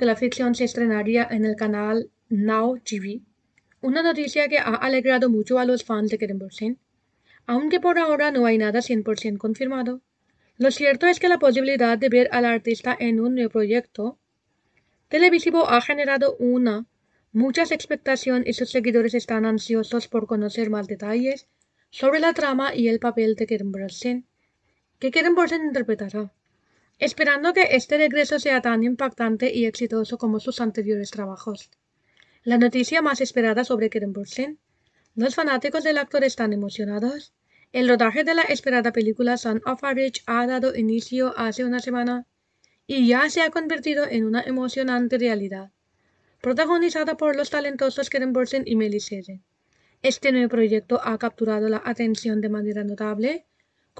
que la ficción se estrenaría en el canal Now TV, una noticia que ha alegrado mucho a los fans de Kronborsen. Aunque por ahora no hay nada 100% confirmado, lo cierto es que la posibilidad de ver al artista en un nuevo proyecto televisivo ha generado una muchas expectación y sus seguidores están ansiosos por conocer más detalles sobre la trama y el papel de Kronborsen, que Kronborsen interpretará esperando que este regreso sea tan impactante y exitoso como sus anteriores trabajos. La noticia más esperada sobre keren Bursin. Los fanáticos del actor están emocionados. El rodaje de la esperada película Son of Ridge ha dado inicio hace una semana y ya se ha convertido en una emocionante realidad, protagonizada por los talentosos keren Bursin y Melly Este nuevo proyecto ha capturado la atención de manera notable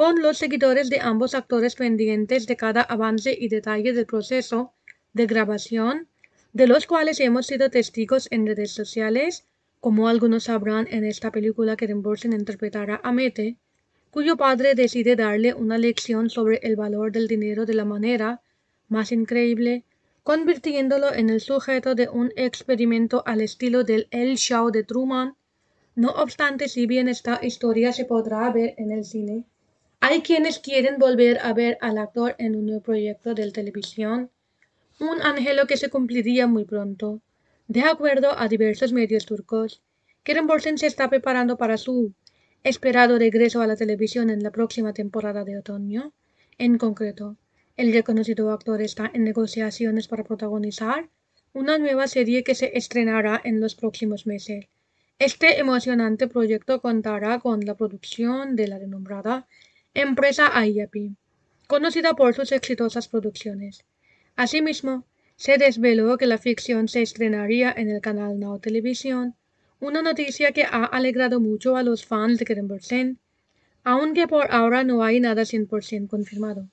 con los seguidores de ambos actores pendientes de cada avance y detalle del proceso de grabación, de los cuales hemos sido testigos en redes sociales, como algunos sabrán en esta película que Remborsen interpretará a Mete, cuyo padre decide darle una lección sobre el valor del dinero de la manera más increíble, convirtiéndolo en el sujeto de un experimento al estilo del El Show de Truman. No obstante, si bien esta historia se podrá ver en el cine, hay quienes quieren volver a ver al actor en un nuevo proyecto de televisión, un anhelo que se cumpliría muy pronto. De acuerdo a diversos medios turcos, Kerem Borsen se está preparando para su esperado regreso a la televisión en la próxima temporada de otoño. En concreto, el reconocido actor está en negociaciones para protagonizar una nueva serie que se estrenará en los próximos meses. Este emocionante proyecto contará con la producción de la renombrada empresa IAPI, conocida por sus exitosas producciones. Asimismo, se desveló que la ficción se estrenaría en el canal Now Televisión, una noticia que ha alegrado mucho a los fans de Keren aunque por ahora no hay nada 100% confirmado.